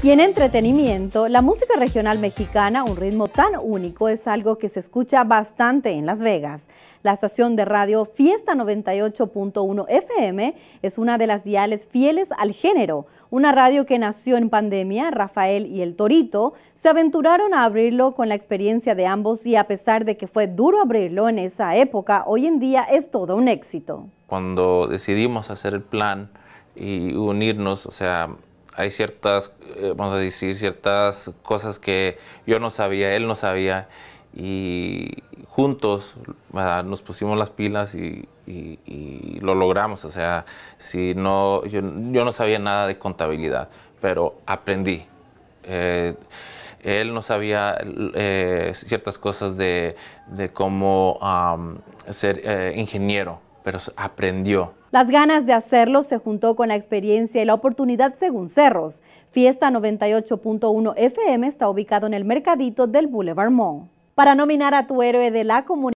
Y en entretenimiento, la música regional mexicana, un ritmo tan único, es algo que se escucha bastante en Las Vegas. La estación de radio Fiesta 98.1 FM es una de las diales fieles al género. Una radio que nació en pandemia, Rafael y El Torito se aventuraron a abrirlo con la experiencia de ambos y a pesar de que fue duro abrirlo en esa época, hoy en día es todo un éxito. Cuando decidimos hacer el plan y unirnos, o sea, hay ciertas, eh, vamos a decir, ciertas cosas que yo no sabía, él no sabía, y juntos nos pusimos las pilas y, lo logramos. O sea, si no, yo, no sabía nada de contabilidad, pero aprendí. Eh, él no sabía eh, ciertas cosas de, cómo ser ingeniero pero aprendió. Las ganas de hacerlo se juntó con la experiencia y la oportunidad según Cerros. Fiesta 98.1 FM está ubicado en el mercadito del Boulevard Mall. Para nominar a tu héroe de la comunidad,